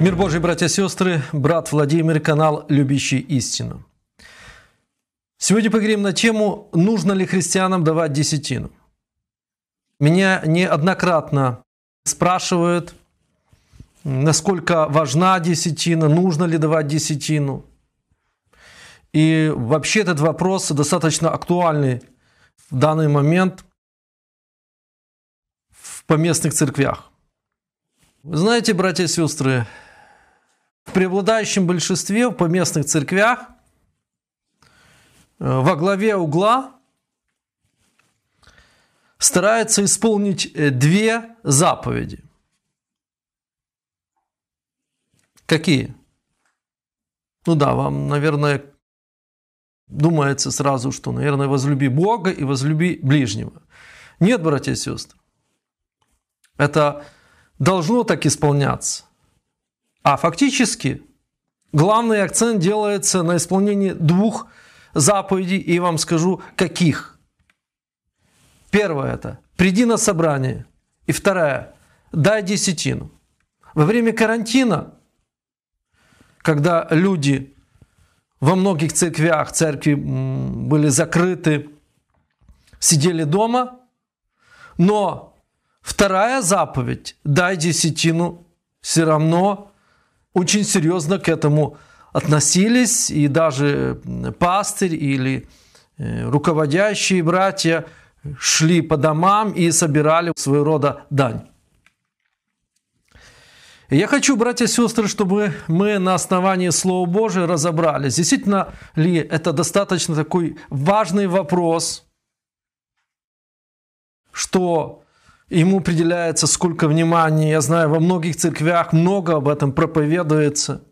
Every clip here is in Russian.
Мир Божий, братья и сестры, брат Владимир, канал «Любящий истину». Сегодня поговорим на тему «Нужно ли христианам давать десятину?». Меня неоднократно спрашивают, насколько важна десятина, нужно ли давать десятину. И вообще этот вопрос достаточно актуальный в данный момент в поместных церквях. Вы знаете, братья и сестры, в преобладающем большинстве по местных церквях э, во главе угла старается исполнить э, две заповеди. Какие? Ну да, вам, наверное, думается сразу, что, наверное, возлюби Бога и возлюби ближнего. Нет, братья и сестры, это должно так исполняться. А фактически главный акцент делается на исполнении двух заповедей, и вам скажу, каких. Первое – это «приди на собрание», и вторая – «дай десятину». Во время карантина, когда люди во многих церквях, церкви были закрыты, сидели дома, но вторая заповедь – дай десятину – все равно очень серьезно к этому относились, и даже пастырь или э, руководящие братья шли по домам и собирали своего рода дань. Я хочу, братья и сестры, чтобы мы на основании Слова Божия разобрались, действительно ли это достаточно такой важный вопрос, что Ему определяется, сколько внимания. Я знаю, во многих церквях много об этом проповедуется.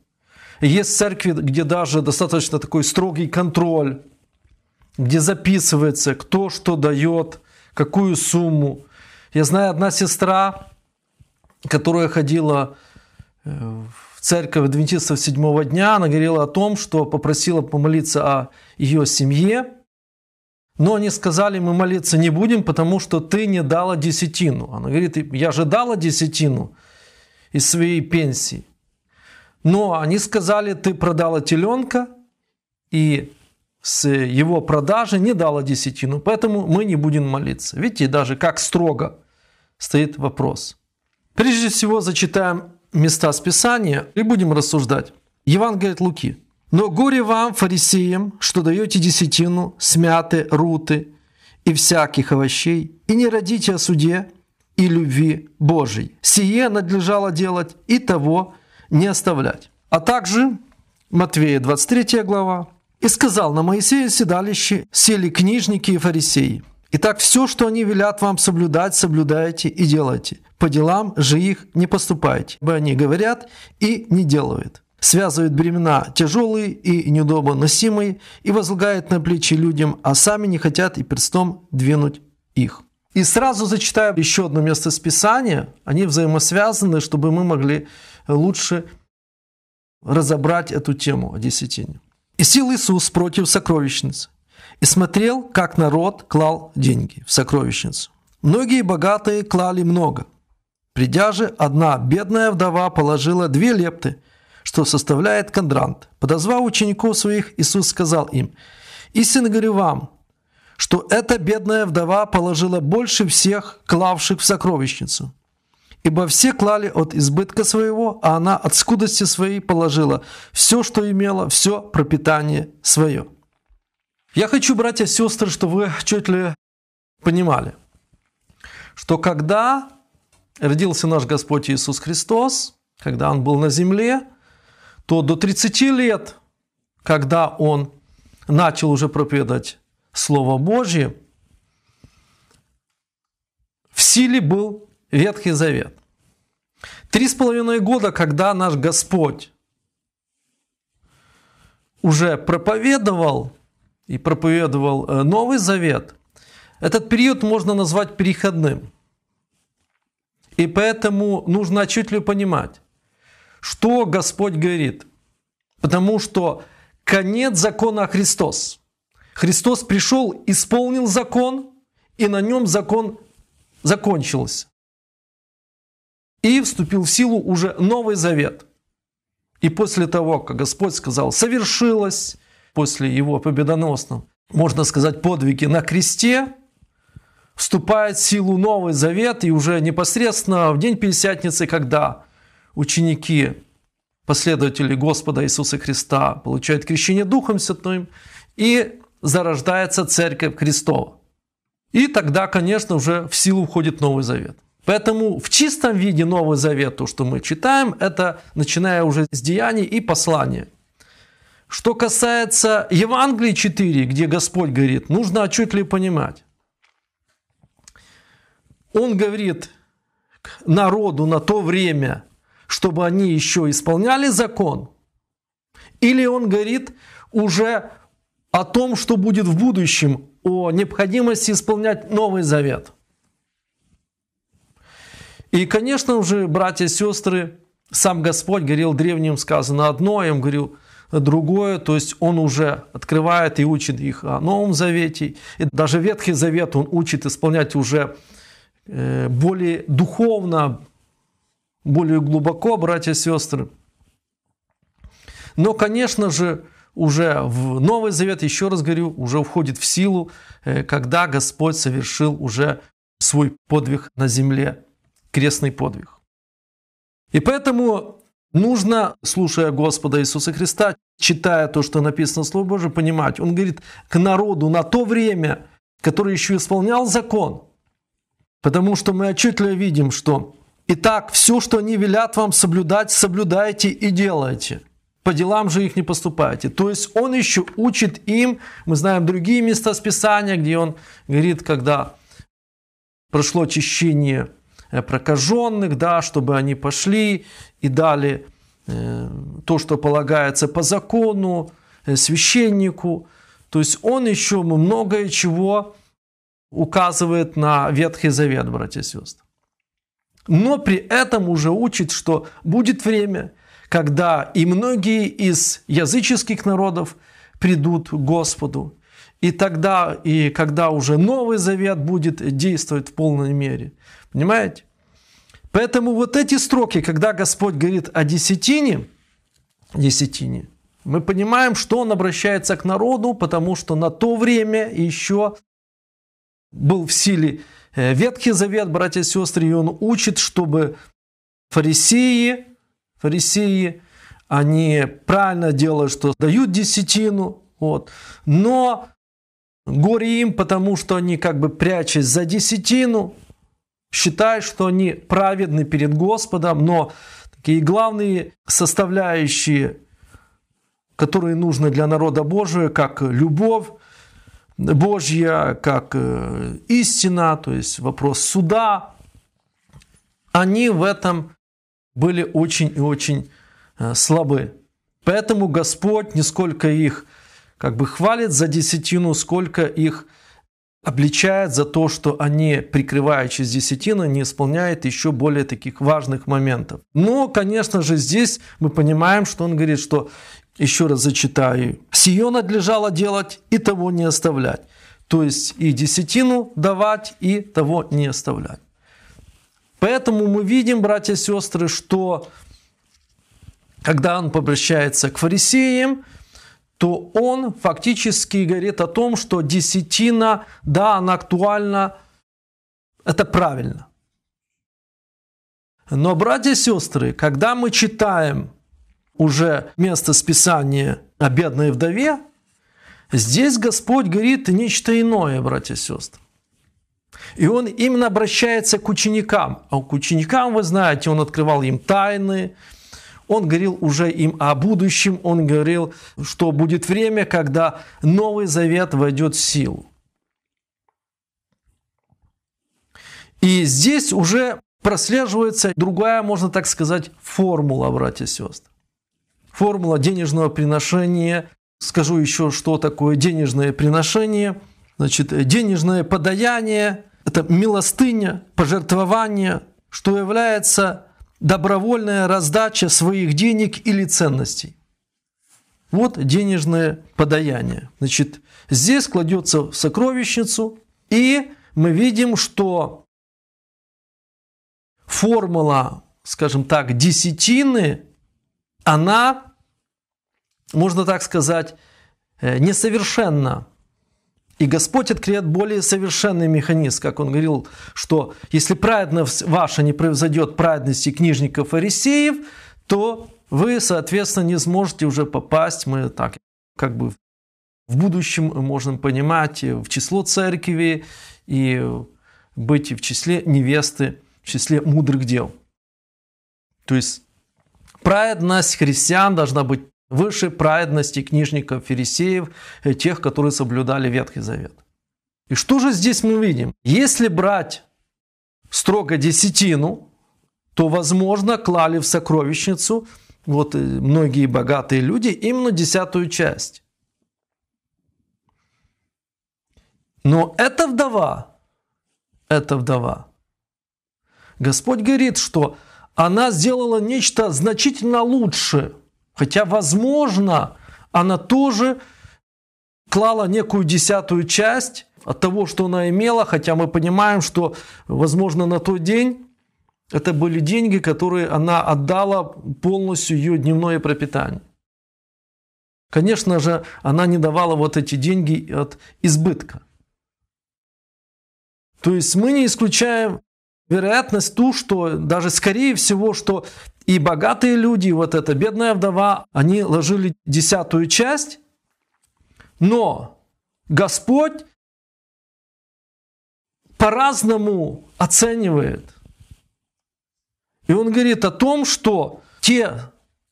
Есть церкви, где даже достаточно такой строгий контроль, где записывается, кто что дает, какую сумму. Я знаю, одна сестра, которая ходила э, в церковь адвентистов седьмого дня, она говорила о том, что попросила помолиться о ее семье, но они сказали, мы молиться не будем, потому что ты не дала десятину. Она говорит, я же дала десятину из своей пенсии. Но они сказали, ты продала теленка и с его продажи не дала десятину, поэтому мы не будем молиться. Видите, даже как строго стоит вопрос. Прежде всего зачитаем места с Писания и будем рассуждать. Евангелие от Луки, но горе вам, фарисеям, что даете десятину, смяты, руты и всяких овощей, и не родите о суде и любви Божией. Сие надлежало делать и того не оставлять. А также Матвея 23 глава. «И сказал, на Моисея седалище сели книжники и фарисеи. Итак, все, что они велят вам соблюдать, соблюдайте и делайте. По делам же их не поступайте, ибо они говорят и не делают» связывает бремена тяжелые и неудобоносимые и возлагает на плечи людям, а сами не хотят и перстом двинуть их. И сразу зачитаю еще одно место с Писания. Они взаимосвязаны, чтобы мы могли лучше разобрать эту тему о десятине. «И сил Иисус против сокровищницы, и смотрел, как народ клал деньги в сокровищницу. Многие богатые клали много. Придя же, одна бедная вдова положила две лепты – что составляет кондрант. Подозвав учеников своих, Иисус сказал им, «Истинно говорю вам, что эта бедная вдова положила больше всех, клавших в сокровищницу. Ибо все клали от избытка своего, а она от скудости своей положила все, что имела, все пропитание свое». Я хочу, братья и сестры, чтобы вы чуть ли понимали, что когда родился наш Господь Иисус Христос, когда Он был на земле, то до 30 лет, когда он начал уже проповедовать Слово Божье, в силе был Ветхий Завет. Три с половиной года, когда наш Господь уже проповедовал и проповедовал э, Новый Завет, этот период можно назвать переходным. И поэтому нужно отчетливо понимать, что Господь говорит. Потому что конец закона Христос. Христос пришел, исполнил закон, и на нем закон закончился. И вступил в силу уже Новый Завет. И после того, как Господь сказал «совершилось», после его победоносного, можно сказать, подвиги на кресте, вступает в силу Новый Завет, и уже непосредственно в день Пятидесятницы, когда ученики, последователи Господа Иисуса Христа, получают крещение Духом Святым, и зарождается Церковь Христова. И тогда, конечно, уже в силу входит Новый Завет. Поэтому в чистом виде Новый Завет, то, что мы читаем, это начиная уже с деяний и послания. Что касается Евангелия 4, где Господь говорит, нужно отчетливо понимать. Он говорит народу на то время, чтобы они еще исполняли закон? Или он говорит уже о том, что будет в будущем, о необходимости исполнять Новый Завет? И, конечно же, братья и сестры, сам Господь говорил древним, сказано одно, я им говорил другое, то есть Он уже открывает и учит их о Новом Завете, и даже Ветхий Завет Он учит исполнять уже э, более духовно, более глубоко, братья и сестры. Но, конечно же, уже в Новый Завет, еще раз говорю, уже входит в силу, э, когда Господь совершил уже свой подвиг на земле, крестный подвиг. И поэтому нужно, слушая Господа Иисуса Христа, читая то, что написано в Слове Божьем, понимать. Он говорит к народу на то время, который еще исполнял закон. Потому что мы отчетливо видим, что Итак, все, что они велят вам соблюдать, соблюдайте и делайте. По делам же их не поступайте. То есть он еще учит им, мы знаем другие места с где он говорит, когда прошло очищение э, прокаженных, да, чтобы они пошли и дали э, то, что полагается по закону, э, священнику. То есть он еще многое чего указывает на Ветхий Завет, братья и сестры но при этом уже учит, что будет время, когда и многие из языческих народов придут к Господу. И тогда, и когда уже Новый Завет будет действовать в полной мере. Понимаете? Поэтому вот эти строки, когда Господь говорит о десятине, десятине, мы понимаем, что Он обращается к народу, потому что на то время еще был в силе Э, Ветхий Завет, братья и сестры, и он учит, чтобы фарисеи, фарисеи, они правильно делают, что дают десятину, вот, но горе им, потому что они как бы прячась за десятину, считают, что они праведны перед Господом, но такие главные составляющие, которые нужны для народа Божия, как любовь, Божья, как э, истина, то есть вопрос суда, они в этом были очень и очень э, слабы. Поэтому Господь нисколько их как бы хвалит за десятину, сколько их обличает за то, что они, прикрывающие десятину, не исполняют еще более таких важных моментов. Но, конечно же, здесь мы понимаем, что он говорит, что еще раз зачитаю. «Сие надлежало делать и того не оставлять». То есть и десятину давать, и того не оставлять. Поэтому мы видим, братья и сестры, что когда он обращается к фарисеям, то он фактически говорит о том, что десятина, да, она актуальна, это правильно. Но, братья и сестры, когда мы читаем уже место списания о бедной вдове, здесь Господь говорит нечто иное, братья и сестры. И он именно обращается к ученикам. А к ученикам, вы знаете, он открывал им тайны, он говорил уже им о будущем, он говорил, что будет время, когда Новый Завет войдет в силу. И здесь уже прослеживается другая, можно так сказать, формула, братья и сестры формула денежного приношения. Скажу еще, что такое денежное приношение. Значит, денежное подаяние – это милостыня, пожертвование, что является добровольная раздача своих денег или ценностей. Вот денежное подаяние. Значит, здесь кладется в сокровищницу, и мы видим, что формула, скажем так, десятины она, можно так сказать, э, несовершенна. И Господь откроет более совершенный механизм, как он говорил, что если праведность ваша не превзойдет праведности книжников фарисеев, то вы, соответственно, не сможете уже попасть, мы так как бы в будущем можем понимать в число церкви и быть в числе невесты, в числе мудрых дел. То есть Праведность христиан должна быть выше праведности книжников, фарисеев, э, тех, которые соблюдали Ветхий Завет. И что же здесь мы видим? Если брать строго десятину, то, возможно, клали в сокровищницу вот э, многие богатые люди именно десятую часть. Но эта вдова, эта вдова, Господь говорит, что она сделала нечто значительно лучше. Хотя, возможно, она тоже клала некую десятую часть от того, что она имела, хотя мы понимаем, что, возможно, на тот день это были деньги, которые она отдала полностью ее дневное пропитание. Конечно же, она не давала вот эти деньги от избытка. То есть мы не исключаем вероятность ту, что даже скорее всего, что и богатые люди, и вот эта бедная вдова, они ложили десятую часть, но Господь по-разному оценивает. И он говорит о том, что те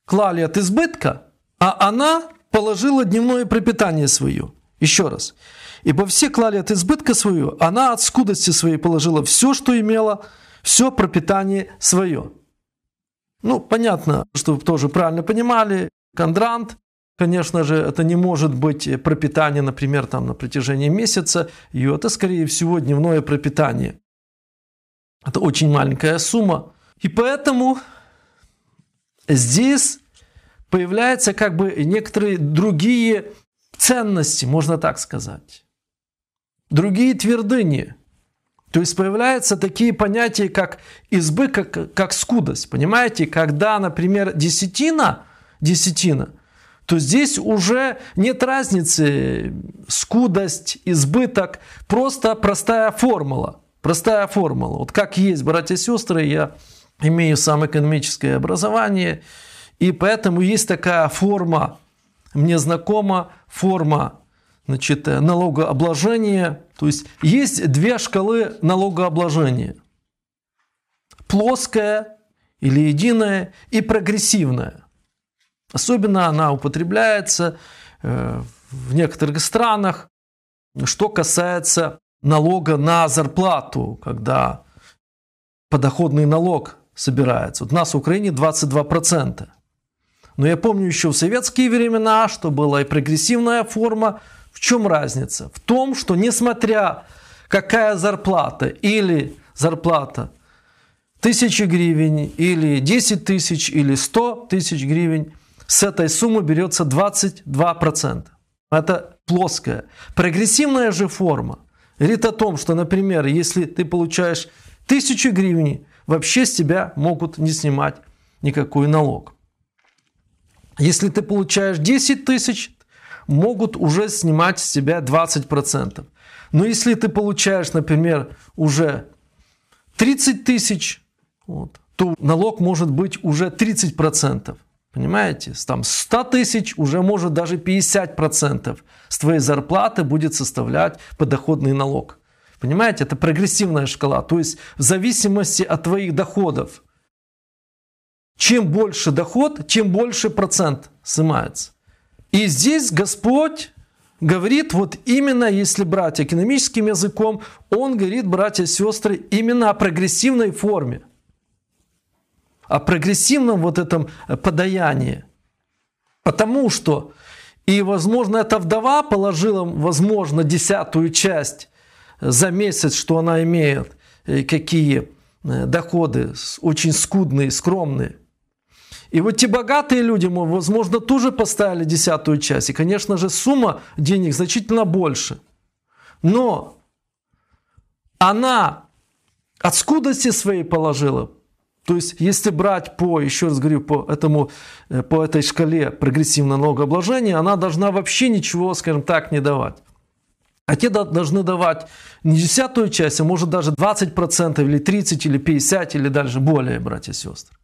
клали от избытка, а она положила дневное пропитание свое. Еще раз. Ибо все клали от избытка свою, она от скудости своей положила все, что имела, все пропитание свое. Ну, понятно, что вы тоже правильно понимали, кондрант, конечно же, это не может быть пропитание, например, там на протяжении месяца, и это, скорее всего, дневное пропитание. Это очень маленькая сумма. И поэтому здесь появляются как бы некоторые другие ценности, можно так сказать другие твердыни. То есть появляются такие понятия, как избы, как, как скудость. Понимаете, когда, например, десятина, десятина, то здесь уже нет разницы скудость, избыток, просто простая формула. Простая формула. Вот как есть, братья и сестры, я имею сам экономическое образование, и поэтому есть такая форма, мне знакома форма значит, э, налогообложения. То есть есть две шкалы налогообложения. Плоская или единая и прогрессивная. Особенно она употребляется э, в некоторых странах, что касается налога на зарплату, когда подоходный налог собирается. Вот у нас в Украине 22%. Но я помню еще в советские времена, что была и прогрессивная форма – чем разница? В том, что несмотря какая зарплата или зарплата тысячи гривен или 10 тысяч или 100 тысяч гривен, с этой суммы берется 22%. Это плоская. Прогрессивная же форма говорит о том, что, например, если ты получаешь тысячу гривен, вообще с тебя могут не снимать никакой налог. Если ты получаешь 10 тысяч, могут уже снимать с тебя 20%. Но если ты получаешь, например, уже 30 тысяч, вот, то налог может быть уже 30%. Понимаете? Там 100 тысяч уже может даже 50% с твоей зарплаты будет составлять подоходный налог. Понимаете? Это прогрессивная шкала. То есть в зависимости от твоих доходов. Чем больше доход, чем больше процент снимается. И здесь Господь говорит, вот именно если брать экономическим языком, Он говорит, братья и сестры, именно о прогрессивной форме, о прогрессивном вот этом э, подаянии. Потому что, и, возможно, эта вдова положила, возможно, десятую часть э, за месяц, что она имеет, э, какие доходы, очень скудные, скромные. И вот те богатые люди, возможно, тоже поставили десятую часть. И, конечно же, сумма денег значительно больше. Но она от скудости своей положила. То есть, если брать по, еще раз говорю, по, этому, э, по этой шкале прогрессивного налогообложения, она должна вообще ничего, скажем так, не давать. А те должны давать не десятую часть, а может даже 20% или 30% или 50% или даже более, братья и сестры.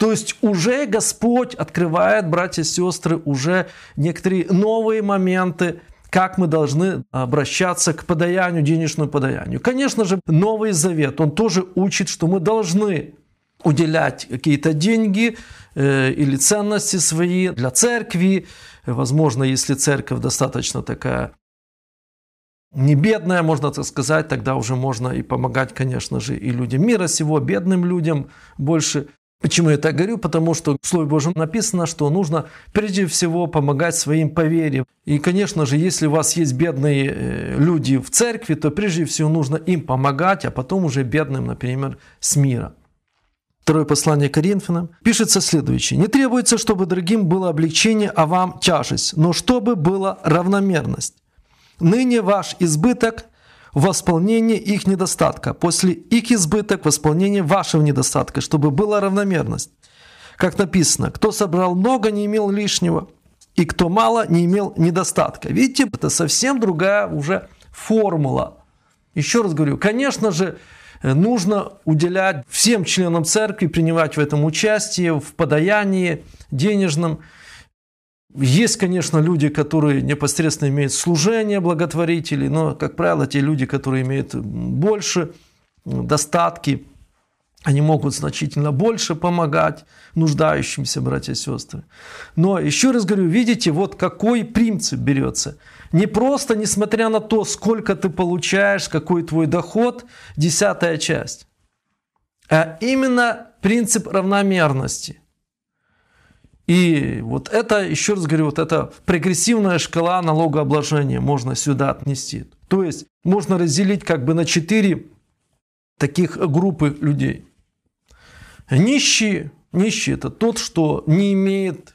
То есть уже Господь открывает, братья и сестры, уже некоторые новые моменты, как мы должны обращаться к подаянию, денежному подаянию. Конечно же, Новый Завет, он тоже учит, что мы должны уделять какие-то деньги э, или ценности свои для церкви. Возможно, если церковь достаточно такая не бедная, можно так сказать, тогда уже можно и помогать, конечно же, и людям мира сего, бедным людям больше. Почему я так говорю? Потому что в Слове Божьем написано, что нужно прежде всего помогать своим по вере. И, конечно же, если у вас есть бедные э, люди в церкви, то прежде всего нужно им помогать, а потом уже бедным, например, с мира. Второе послание Коринфянам пишется следующее. «Не требуется, чтобы другим было облегчение, а вам тяжесть, но чтобы была равномерность. Ныне ваш избыток восполнение их недостатка, после их избыток восполнение вашего недостатка, чтобы была равномерность. Как написано, кто собрал много, не имел лишнего, и кто мало, не имел недостатка. Видите, это совсем другая уже формула. Еще раз говорю, конечно же, э, нужно уделять всем членам церкви, принимать в этом участие, в подаянии денежном, есть, конечно, люди, которые непосредственно имеют служение благотворителей, но, как правило, те люди, которые имеют больше э, достатки, они могут значительно больше помогать нуждающимся, братья и сестры. Но, еще раз говорю, видите, вот какой принцип берется. Не просто, несмотря на то, сколько ты получаешь, какой твой доход, десятая часть, а именно принцип равномерности – и вот это, еще раз говорю, вот это прогрессивная шкала налогообложения можно сюда отнести. То есть можно разделить как бы на четыре таких группы людей. Нищие, нищие это тот, что не имеет,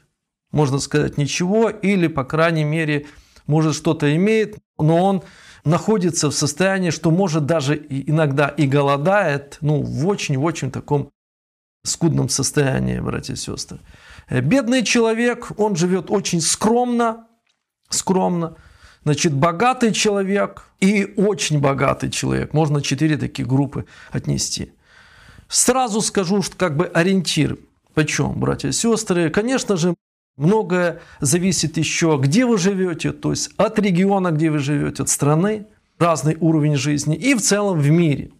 можно сказать, ничего, или, по крайней мере, может что-то имеет, но он находится в состоянии, что может даже иногда и голодает, ну, в очень-очень таком скудном состоянии, братья и сестры. Э, бедный человек, он живет очень скромно, скромно. Значит, богатый человек и очень богатый человек. Можно четыре такие группы отнести. Сразу скажу, что как бы ориентир. Почем, братья и сестры? Конечно же, многое зависит еще, где вы живете, то есть от региона, где вы живете, от страны, разный уровень жизни и в целом в мире.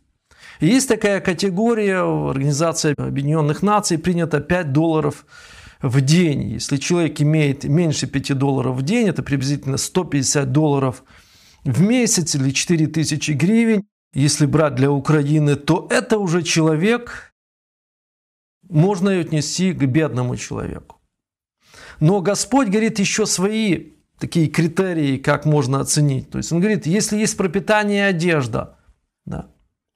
Есть такая категория организация Объединенных Наций, принята 5 долларов в день. Если человек имеет меньше 5 долларов в день, это приблизительно 150 долларов в месяц или 4000 гривен. Если брать для Украины, то это уже человек, можно ее отнести к бедному человеку. Но Господь говорит еще свои такие критерии, как можно оценить. То есть Он говорит, если есть пропитание и одежда,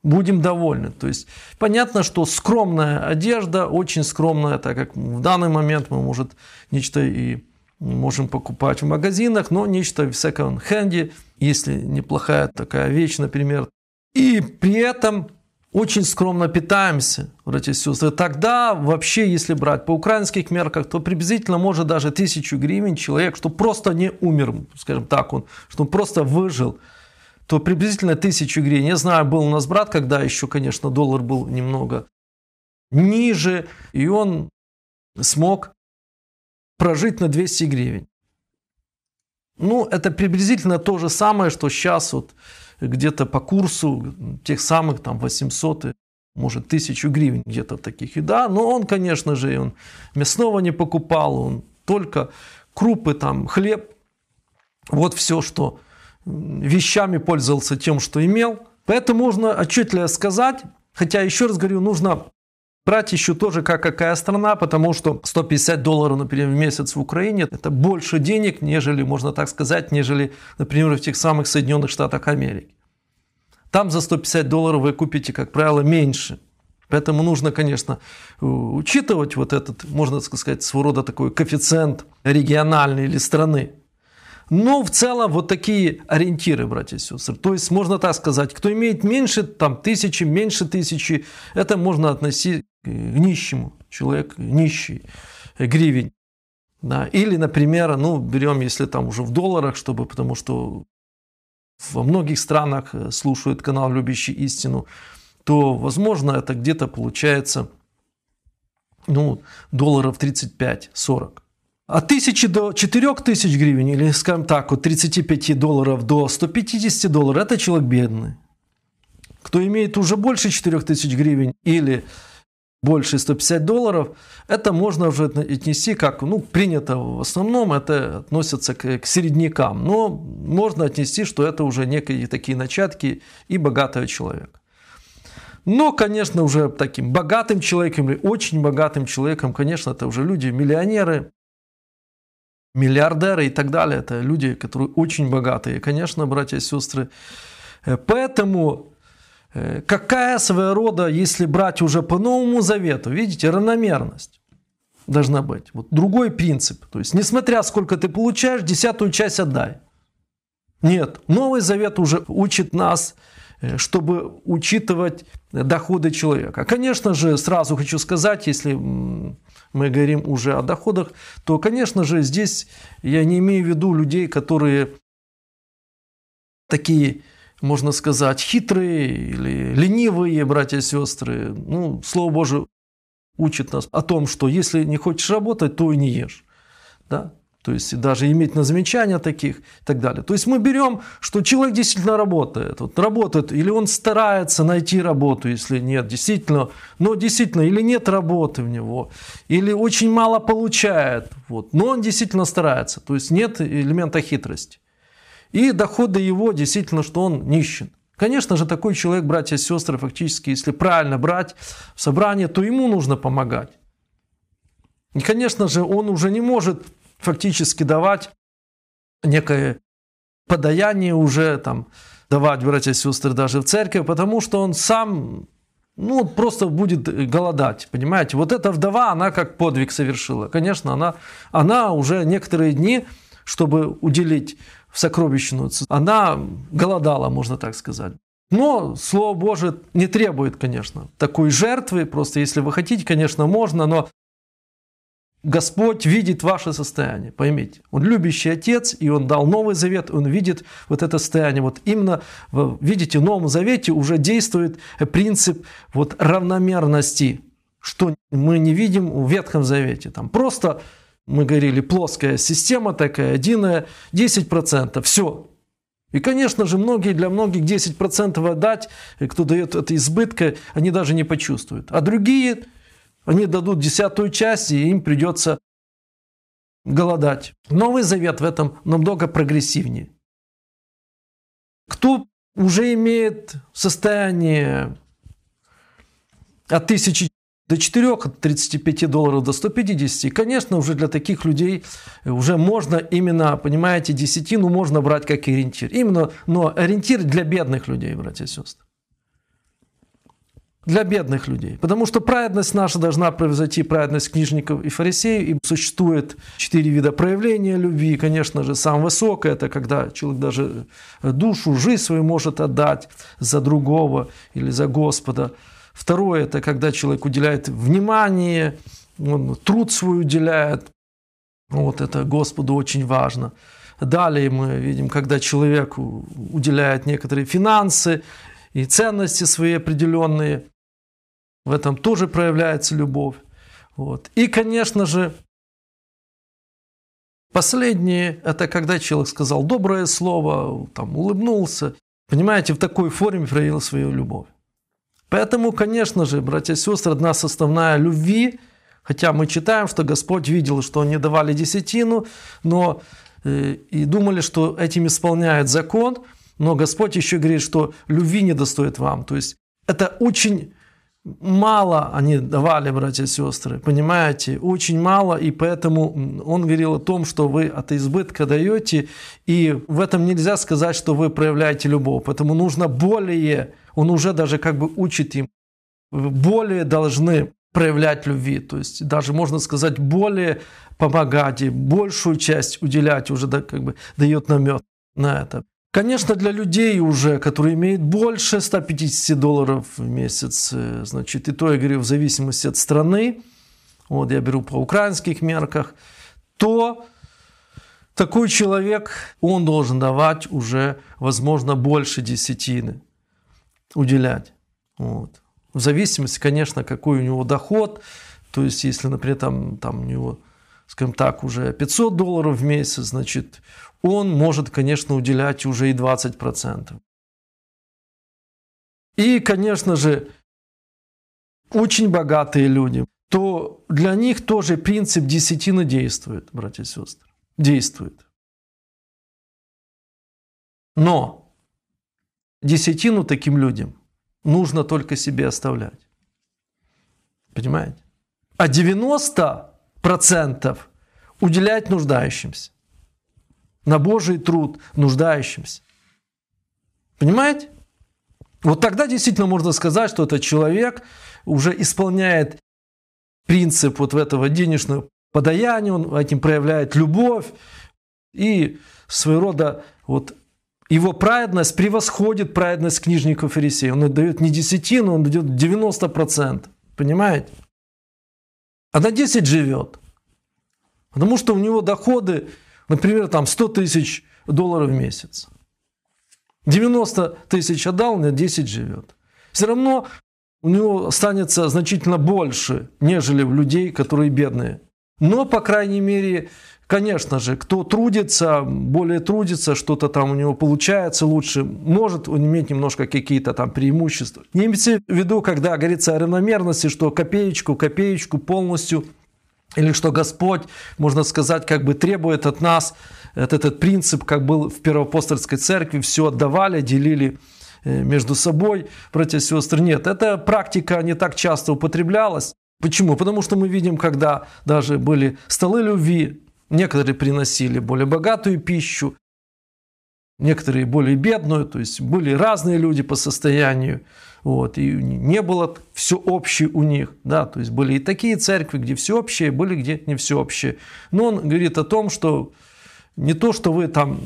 будем довольны. То есть понятно, что скромная одежда, очень скромная, так как в данный момент мы, может, нечто и можем покупать в магазинах, но нечто в секонд-хенде, если неплохая такая вещь, например. И при этом очень скромно питаемся, братья и сестры. Тогда вообще, если брать по украинских мерках, то приблизительно может даже тысячу гривен человек, что просто не умер, скажем так, он, что он просто выжил – то приблизительно тысячу гривен. Я знаю, был у нас брат, когда еще, конечно, доллар был немного ниже, и он смог прожить на 200 гривен. Ну, это приблизительно то же самое, что сейчас вот где-то по курсу тех самых там 800 может, тысячу гривен где-то таких. И да, но он, конечно же, он мясного не покупал, он только крупы, там, хлеб. Вот все, что вещами пользовался тем, что имел. Поэтому можно отчетливо сказать, хотя еще раз говорю, нужно брать еще тоже как какая страна, потому что 150 долларов, например, в месяц в Украине – это больше денег, нежели, можно так сказать, нежели, например, в тех самых Соединенных Штатах Америки. Там за 150 долларов вы купите, как правило, меньше. Поэтому нужно, конечно, учитывать вот этот, можно сказать, своего рода такой коэффициент региональный или страны. Но ну, в целом вот такие ориентиры, братья и сестры. То есть можно так сказать, кто имеет меньше там, тысячи, меньше тысячи, это можно относить к нищему. Человек нищий, гривень. Да. Или, например, ну, берем, если там уже в долларах, чтобы, потому что во многих странах э, слушают канал «Любящий истину», то, возможно, это где-то получается ну, долларов 35-40 от 1000 до 4000 гривен, или, скажем так, от 35 долларов до 150 долларов, это человек бедный. Кто имеет уже больше 4000 гривен или больше 150 долларов, это можно уже отнести как, ну, принято в основном, это относится к, к середнякам, но можно отнести, что это уже некие такие начатки и богатый человек. Но, конечно, уже таким богатым человеком или очень богатым человеком, конечно, это уже люди, миллионеры, миллиардеры и так далее. Это люди, которые очень богатые, конечно, братья и сестры. Э, поэтому э, какая своего рода, если брать уже по Новому Завету, видите, равномерность должна быть. Вот другой принцип. То есть, несмотря сколько ты получаешь, десятую часть отдай. Нет, Новый Завет уже учит нас Э, чтобы учитывать доходы человека. Конечно же, сразу хочу сказать, если мы говорим уже о доходах, то, конечно же, здесь я не имею в виду людей, которые такие, можно сказать, хитрые или ленивые братья и сестры. Ну, Слово Божие учит нас о том, что если не хочешь работать, то и не ешь. Да? То есть и даже иметь на замечания таких и так далее. То есть мы берем, что человек действительно работает. Вот работает, или он старается найти работу, если нет, действительно. Но действительно, или нет работы в него, или очень мало получает. Вот, но он действительно старается. То есть нет элемента хитрости. И доходы его действительно, что он нищен. Конечно же, такой человек, братья и сестры, фактически, если правильно брать в собрание, то ему нужно помогать. И, конечно же, он уже не может фактически давать некое подаяние уже там давать, братья и сестры, даже в церкви, потому что он сам ну, просто будет голодать, понимаете? Вот эта вдова, она как подвиг совершила. Конечно, она, она уже некоторые дни, чтобы уделить в сокровищную, она голодала, можно так сказать. Но Слово Божие не требует, конечно, такой жертвы. Просто если вы хотите, конечно, можно, но Господь видит ваше состояние, поймите. Он любящий Отец, и Он дал Новый Завет, Он видит вот это состояние. Вот именно, видите, в Новом Завете уже действует принцип вот равномерности, что мы не видим в Ветхом Завете. Там просто, мы говорили, плоская система такая, единая, 10%, все. И, конечно же, многие для многих 10% отдать, кто дает это избытка, они даже не почувствуют. А другие – они дадут десятую часть, и им придется голодать. Новый Завет в этом намного прогрессивнее. Кто уже имеет состояние от 1000 до 4, от 35 долларов до 150, конечно, уже для таких людей уже можно именно, понимаете, десятину можно брать как ориентир. Именно, но ориентир для бедных людей, братья и сестры для бедных людей. Потому что праведность наша должна превзойти праведность книжников и фарисеев, и существует четыре вида проявления любви. Конечно же, сам высокое – это когда человек даже душу, жизнь свою может отдать за другого или за Господа. Второе – это когда человек уделяет внимание, он труд свой уделяет. Вот это Господу очень важно. Далее мы видим, когда человек уделяет некоторые финансы и ценности свои определенные. В этом тоже проявляется любовь. Вот. И, конечно же, последнее – это когда человек сказал доброе слово, там, улыбнулся. Понимаете, в такой форме проявил свою любовь. Поэтому, конечно же, братья и сестры, одна составная любви, хотя мы читаем, что Господь видел, что они давали десятину, но э, и думали, что этим исполняют закон – но Господь еще говорит, что любви не достоит вам. То есть это очень мало они давали, братья и сестры, понимаете, очень мало, и поэтому он говорил о том, что вы от избытка даете, и в этом нельзя сказать, что вы проявляете любовь, поэтому нужно более, он уже даже как бы учит им, более должны проявлять любви, то есть даже можно сказать более помогать и большую часть уделять уже да, как бы дает намет на это. Конечно, для людей уже, которые имеют больше 150 долларов в месяц, э, значит, и то я говорю в зависимости от страны, вот я беру по украинских мерках, то такой человек, он должен давать уже, возможно, больше десятины уделять. Вот. В зависимости, конечно, какой у него доход, то есть, если, например, там, там у него, скажем так, уже 500 долларов в месяц, значит, он может, конечно, уделять уже и 20%. И, конечно же, очень богатые люди, то для них тоже принцип десятины действует, братья и сестры. Действует. Но десятину таким людям нужно только себе оставлять. Понимаете? А 90% уделять нуждающимся на Божий труд нуждающимся. Понимаете? Вот тогда действительно можно сказать, что этот человек уже исполняет принцип вот этого денежного подаяния, он этим проявляет любовь, и своего рода вот его праведность превосходит праведность книжников фарисеев. Он дает не десятину, он дает 90%. Понимаете? А на 10 живет. Потому что у него доходы Например, там 100 тысяч долларов в месяц. 90 тысяч отдал, у на 10 живет. Все равно у него останется значительно больше, нежели в людей, которые бедные. Но, по крайней мере, конечно же, кто трудится, более трудится, что-то там у него получается лучше, может он иметь немножко какие-то там преимущества. Не имеется в виду, когда говорится о равномерности, что копеечку, копеечку полностью – или что Господь, можно сказать, как бы требует от нас вот этот принцип, как был в первоапостольской церкви, все отдавали, делили э, между собой, братья и сестры. Нет, эта практика не так часто употреблялась. Почему? Потому что мы видим, когда даже были столы любви, некоторые приносили более богатую пищу, некоторые более бедную, то есть были разные люди по состоянию. Вот, и не было все общее у них. Да, то есть были и такие церкви, где все общее, были где не все общее. Но он говорит о том, что не то, что вы там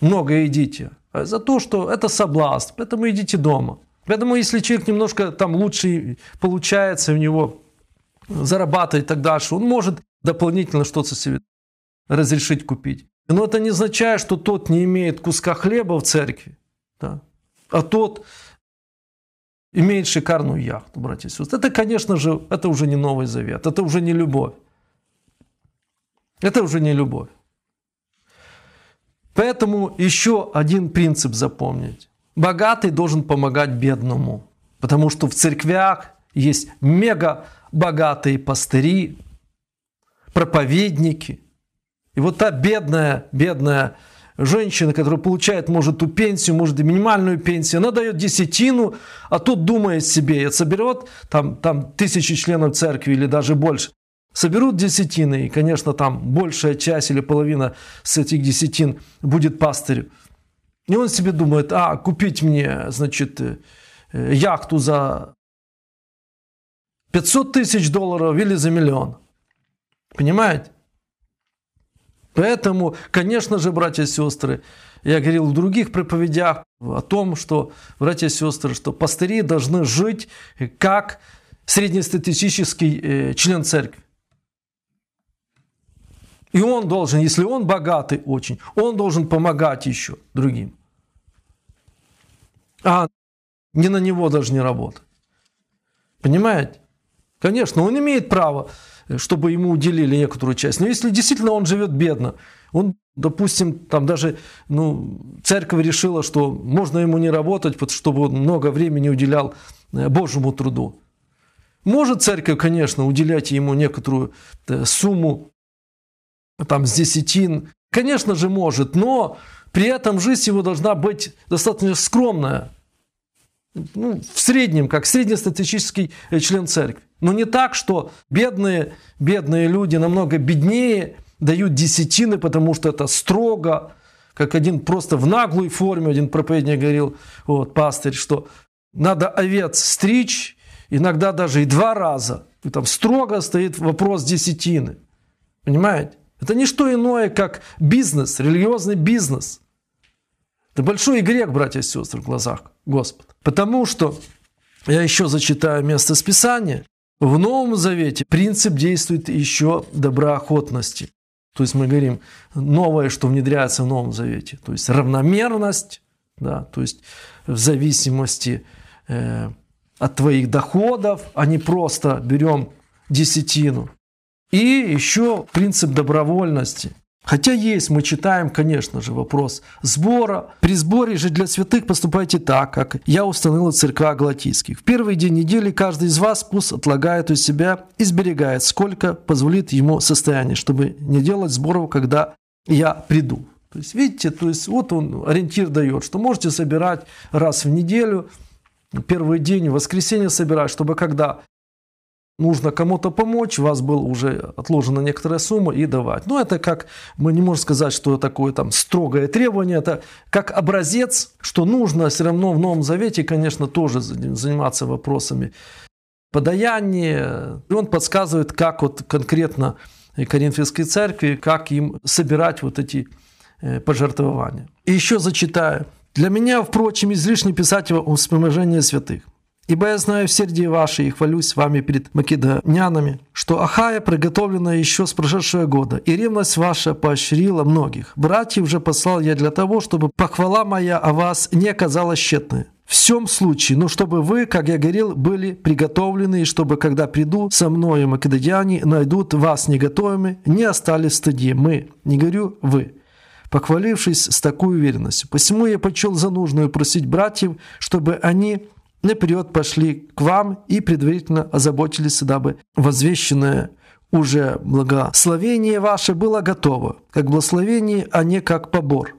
много едите, а за то, что это соблазн, поэтому идите дома. Поэтому если человек немножко там лучше получается у него зарабатывать и так дальше, он может дополнительно что-то себе разрешить купить. Но это не означает, что тот не имеет куска хлеба в церкви. Да а тот имеет шикарную яхту, братья и сестры. Это, конечно же, это уже не Новый Завет, это уже не любовь. Это уже не любовь. Поэтому еще один принцип запомнить. Богатый должен помогать бедному, потому что в церквях есть мега богатые пастыри, проповедники. И вот та бедная, бедная женщина, которая получает, может, ту пенсию, может, и минимальную пенсию, она дает десятину, а тут думает себе, и соберет там, там тысячи членов церкви или даже больше. Соберут десятины, и, конечно, там большая часть или половина с этих десятин будет пастырю. И он себе думает, а, купить мне, значит, э, э, яхту за 500 тысяч долларов или за миллион. Понимаете? Поэтому, конечно же, братья и сестры, я говорил в других проповедях о том, что, братья и сестры, что пастыри должны жить как среднестатистический э, член церкви. И он должен, если он богатый очень, он должен помогать еще другим. А не на него даже не работать. Понимаете? Конечно, он имеет право чтобы ему уделили некоторую часть. Но если действительно он живет бедно, он, допустим, там даже ну, церковь решила, что можно ему не работать, чтобы он много времени уделял э, Божьему труду. Может церковь, конечно, уделять ему некоторую э, сумму там, с десятин. Конечно же может, но при этом жизнь его должна быть достаточно скромная ну, в среднем, как среднестатистический э, член церкви. Но не так, что бедные, бедные люди намного беднее дают десятины, потому что это строго, как один просто в наглой форме, один проповедник говорил, вот, пастырь, что надо овец стричь, иногда даже и два раза. И там строго стоит вопрос десятины. Понимаете? Это не что иное, как бизнес, религиозный бизнес. Это большой грех, братья и сестры, в глазах Господа. Потому что, я еще зачитаю место с Писания, в Новом Завете принцип действует еще доброохотности. То есть мы говорим новое, что внедряется в Новом Завете. То есть равномерность, да, то есть в зависимости э, от твоих доходов, а не просто берем десятину. И еще принцип добровольности – Хотя есть, мы читаем, конечно же, вопрос сбора. При сборе же для святых поступайте так, как я установила церква Галатийских. В первый день недели каждый из вас пусть отлагает у себя и сберегает, сколько позволит ему состояние, чтобы не делать сборов, когда я приду. То есть, видите, то есть вот он ориентир дает, что можете собирать раз в неделю, первый день, воскресенье собирать, чтобы когда нужно кому-то помочь, у вас была уже отложена некоторая сумма и давать. Но ну, это как, мы не можем сказать, что такое там строгое требование, это как образец, что нужно все равно в Новом Завете, конечно, тоже заниматься вопросами подаяния. И он подсказывает, как вот конкретно Коринфянской церкви, как им собирать вот эти э, пожертвования. И еще зачитаю. «Для меня, впрочем, излишне писать о вспоможении святых, Ибо я знаю в сердии вашей и хвалюсь вами перед македонянами, что Ахая приготовлена еще с прошедшего года, и ревность ваша поощрила многих. Братьев же послал я для того, чтобы похвала моя о вас не оказалась тщетной. В всем случае, но чтобы вы, как я говорил, были приготовлены, и чтобы, когда приду со мною македоняне, найдут вас не готовыми, не остались в стыде мы, не говорю вы» похвалившись с такой уверенностью. Посему я почел за нужную просить братьев, чтобы они наперед пошли к вам и предварительно озаботились, дабы возвещенное уже благословение ваше было готово, как благословение, а не как побор.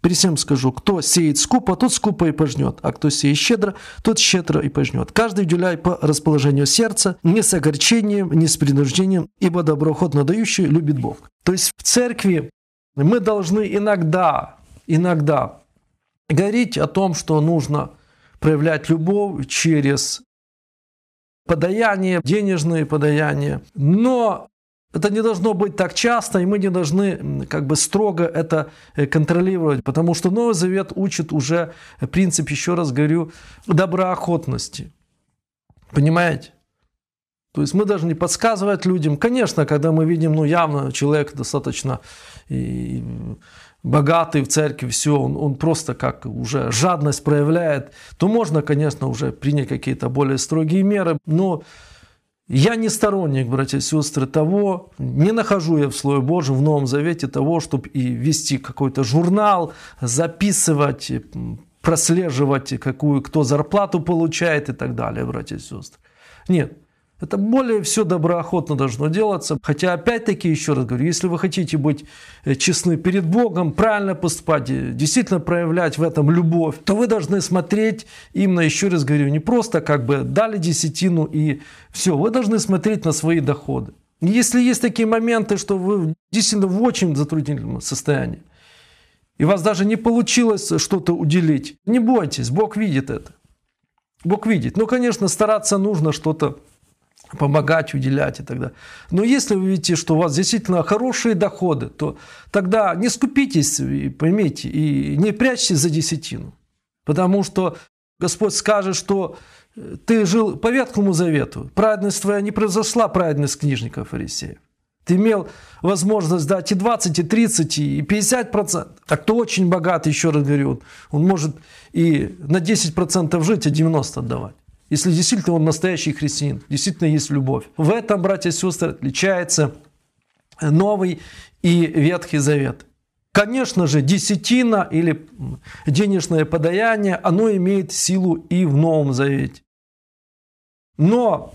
При всем скажу, кто сеет скупо, тот скупо и пожнет, а кто сеет щедро, тот щедро и пожнет. Каждый уделяй по расположению сердца, не с огорчением, не с принуждением, ибо доброходно дающий любит Бог. То есть в церкви мы должны иногда, иногда говорить о том, что нужно проявлять любовь через подаяние, денежные подаяния. Но это не должно быть так часто, и мы не должны как бы строго это э, контролировать, потому что Новый Завет учит уже э, принцип, еще раз говорю, доброохотности. Понимаете? То есть мы должны подсказывать людям. Конечно, когда мы видим, ну, явно человек достаточно и богатый в церкви, все, он, он просто как уже жадность проявляет, то можно, конечно, уже принять какие-то более строгие меры, но я не сторонник, братья и сестры, того, не нахожу я в Слове Божьем, в Новом Завете того, чтобы и вести какой-то журнал, записывать, прослеживать, какую кто зарплату получает и так далее, братья и сестры. Нет, это более все доброохотно должно делаться. Хотя, опять-таки, еще раз говорю, если вы хотите быть э, честны перед Богом, правильно поступать, э, действительно проявлять в этом любовь, то вы должны смотреть именно, еще раз говорю, не просто как бы дали десятину и все. Вы должны смотреть на свои доходы. Если есть такие моменты, что вы действительно в очень затруднительном состоянии, и у вас даже не получилось что-то уделить, не бойтесь, Бог видит это. Бог видит. Но, ну, конечно, стараться нужно что-то помогать, уделять и так далее. Но если вы видите, что у вас действительно хорошие доходы, то тогда не скупитесь, и поймите, и не прячьтесь за десятину. Потому что Господь скажет, что э, ты жил по Ветхому Завету, праведность твоя не произошла, праведность книжников фарисеев. Ты имел возможность дать и 20, и 30, и 50 процентов. А кто очень богат, еще раз говорю, он, он может и на 10 процентов жить, а 90 отдавать. Если действительно он настоящий христианин, действительно есть любовь. В этом, братья и сестры, отличается Новый и Ветхий Завет. Конечно же, десятина или денежное подаяние, оно имеет силу и в Новом Завете. Но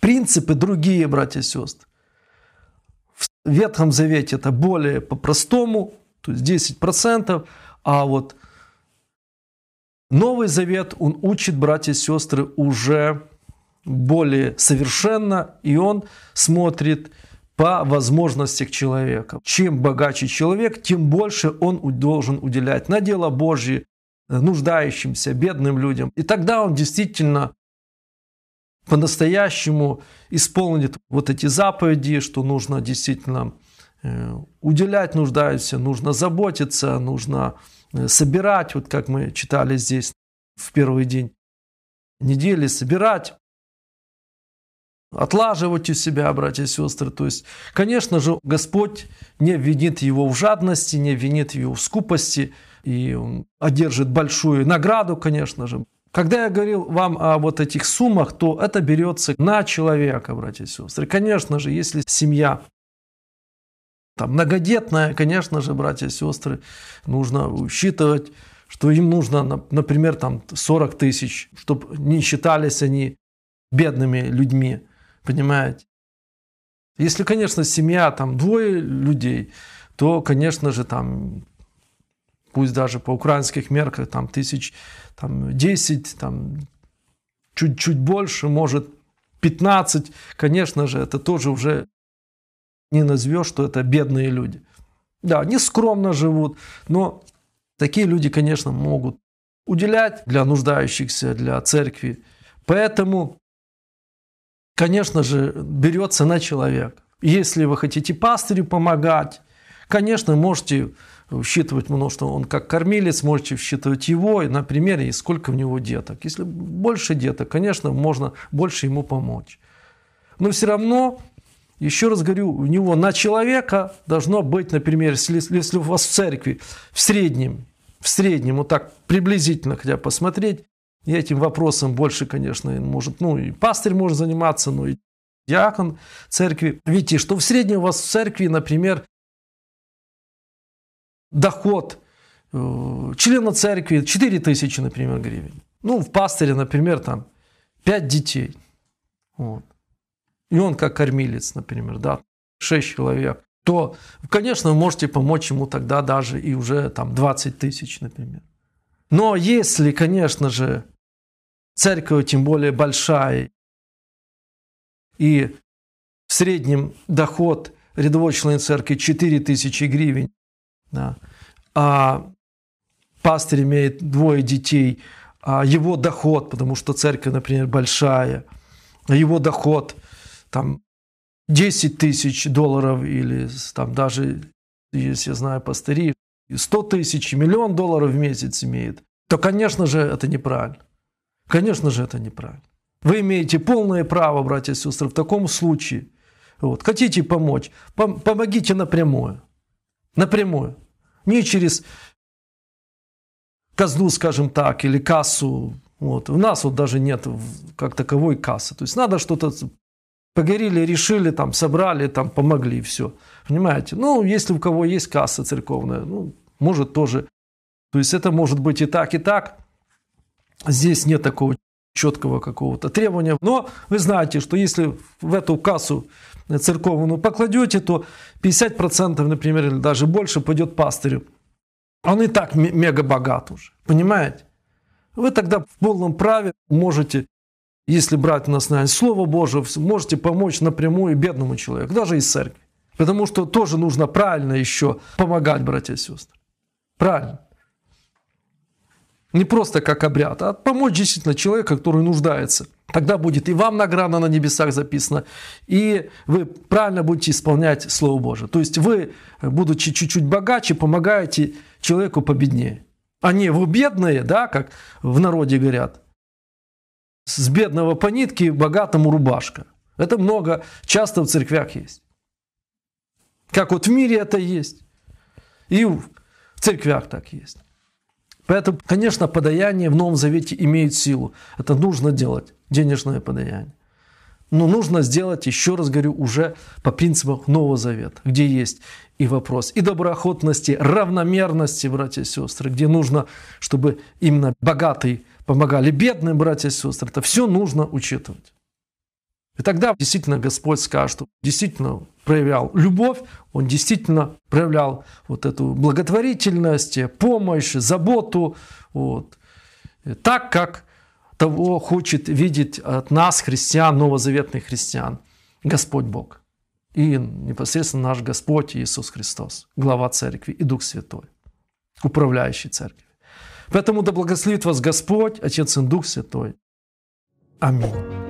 принципы другие, братья и сестры. В Ветхом Завете это более по-простому, то есть 10%, а вот Новый Завет, он учит братья и сестры уже более совершенно, и он смотрит по возможности к человеку. Чем богаче человек, тем больше он должен уделять на дело Божье, э, нуждающимся, бедным людям. И тогда он действительно по-настоящему исполнит вот эти заповеди, что нужно действительно э, уделять нуждающимся, нужно заботиться, нужно Э, собирать, вот как мы читали здесь в первый день недели, собирать, отлаживать у себя, братья и сестры. То есть, конечно же, Господь не винит его в жадности, не винит его в скупости, и одержит большую награду, конечно же. Когда я говорил вам о вот этих суммах, то это берется на человека, братья и сестры. Конечно же, если семья там многодетная, конечно же, братья и сестры, нужно учитывать, что им нужно, например, там 40 тысяч, чтобы не считались они бедными людьми, понимаете? Если, конечно, семья, там двое людей, то, конечно же, там пусть даже по украинских мерках там тысяч там, 10, там, чуть-чуть больше, может 15, конечно же, это тоже уже не назовешь, что это бедные люди. Да, они скромно живут, но такие люди, конечно, могут уделять для нуждающихся, для церкви. Поэтому, конечно же, берется на человека. Если вы хотите пастырю помогать, конечно, можете всчитывать множество, ну, он как кормилец, можете всчитывать его, и например, и сколько у него деток. Если больше деток, конечно, можно больше ему помочь. Но все равно еще раз говорю, у него на человека должно быть, например, если, если у вас в церкви в среднем, в среднем, вот так приблизительно хотя посмотреть, и этим вопросом больше, конечно, может, ну и пастырь может заниматься, ну и диакон церкви. Видите, что в среднем у вас в церкви, например, доход э, члена церкви 4 тысячи, например, гривен. Ну, в пастыре, например, там 5 детей. Вот и он как кормилец, например, да, 6 человек, то, конечно, вы можете помочь ему тогда даже и уже там 20 тысяч, например. Но если, конечно же, церковь тем более большая, и в среднем доход рядового члена церкви 4 тысячи гривен, да, а пастор имеет двое детей, а его доход, потому что церковь, например, большая, его доход – там 10 тысяч долларов или там даже, если я знаю, пастыри, 100 тысяч, миллион долларов в месяц имеет, то, конечно же, это неправильно. Конечно же, это неправильно. Вы имеете полное право, братья и сестры, в таком случае. Вот. Хотите помочь? Пом- помогите напрямую. Напрямую. Не через казну, скажем так, или кассу. Вот. У нас вот даже нет как таковой кассы. То есть надо что-то Поговорили, решили, там, собрали, там, помогли, все. Понимаете? Ну, если у кого есть касса церковная, ну, может тоже. То есть это может быть и так, и так. Здесь нет такого четкого какого-то требования. Но вы знаете, что если в эту кассу церковную покладете, то 50%, например, или даже больше пойдет пастырю. Он и так мега богат уже, понимаете? Вы тогда в полном праве можете если брать на на Слово Божие, можете помочь напрямую бедному человеку, даже из церкви. Потому что тоже нужно правильно еще помогать, братья и сестры. Правильно. Не просто как обряд, а помочь действительно человеку, который нуждается. Тогда будет и вам награда на небесах записана, и вы правильно будете исполнять Слово Божие. То есть вы, будучи чуть-чуть богаче, помогаете человеку победнее. А не вы бедные, да, как в народе говорят – с бедного по нитке богатому рубашка. Это много, часто в церквях есть. Как вот в мире это есть, и в церквях так есть. Поэтому, конечно, подаяние в Новом Завете имеет силу. Это нужно делать, денежное подаяние. Но нужно сделать, еще раз говорю, уже по принципам Нового Завета, где есть и вопрос и доброохотности, равномерности, братья и сестры, где нужно, чтобы именно богатый помогали бедные братья и сестры. Это все нужно учитывать. И тогда действительно Господь скажет, что действительно проявлял любовь, он действительно проявлял вот эту благотворительность, помощь, заботу, вот, так как того хочет видеть от нас, христиан, новозаветных христиан, Господь Бог. И непосредственно наш Господь Иисус Христос, глава Церкви и Дух Святой, управляющий Церковью. Поэтому да благословит вас Господь, Отец и Дух Святой. Аминь.